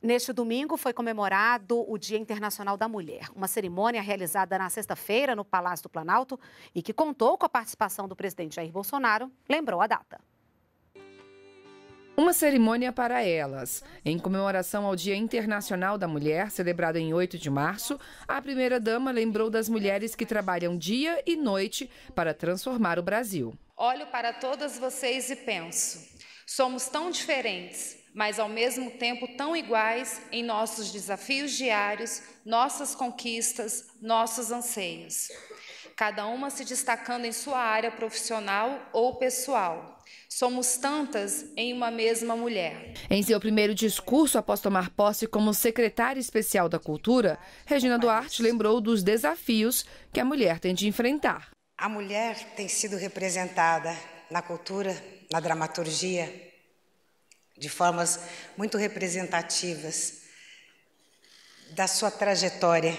Neste domingo foi comemorado o Dia Internacional da Mulher, uma cerimônia realizada na sexta-feira no Palácio do Planalto e que contou com a participação do presidente Jair Bolsonaro, lembrou a data. Uma cerimônia para elas. Em comemoração ao Dia Internacional da Mulher, celebrado em 8 de março, a primeira-dama lembrou das mulheres que trabalham dia e noite para transformar o Brasil. Olho para todas vocês e penso: somos tão diferentes, mas ao mesmo tempo tão iguais em nossos desafios diários, nossas conquistas, nossos anseios. Cada uma se destacando em sua área profissional ou pessoal. Somos tantas em uma mesma mulher. Em seu primeiro discurso após tomar posse como secretária especial da Cultura, Regina Duarte lembrou dos desafios que a mulher tem de enfrentar. A mulher tem sido representada na cultura, na dramaturgia, de formas muito representativas da sua trajetória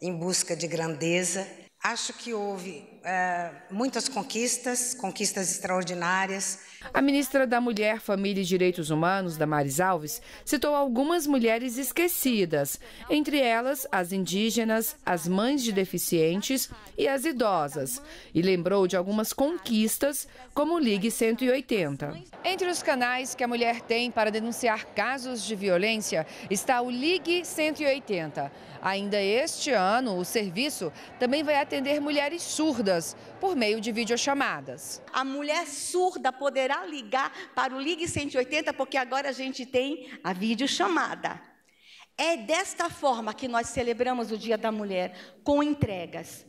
em busca de grandeza. Acho que houve é, muitas conquistas, conquistas extraordinárias. A ministra da Mulher, Família e Direitos Humanos, Damares Alves, citou algumas mulheres esquecidas, entre elas as indígenas, as mães de deficientes e as idosas, e lembrou de algumas conquistas, como o Ligue 180. Entre os canais que a mulher tem para denunciar casos de violência está o Ligue 180. Ainda este ano, o serviço também vai atender mulheres surdas por meio de videochamadas. A mulher surda poderá ligar para o Ligue 180 porque agora a gente tem a videochamada. É desta forma que nós celebramos o Dia da Mulher, com entregas.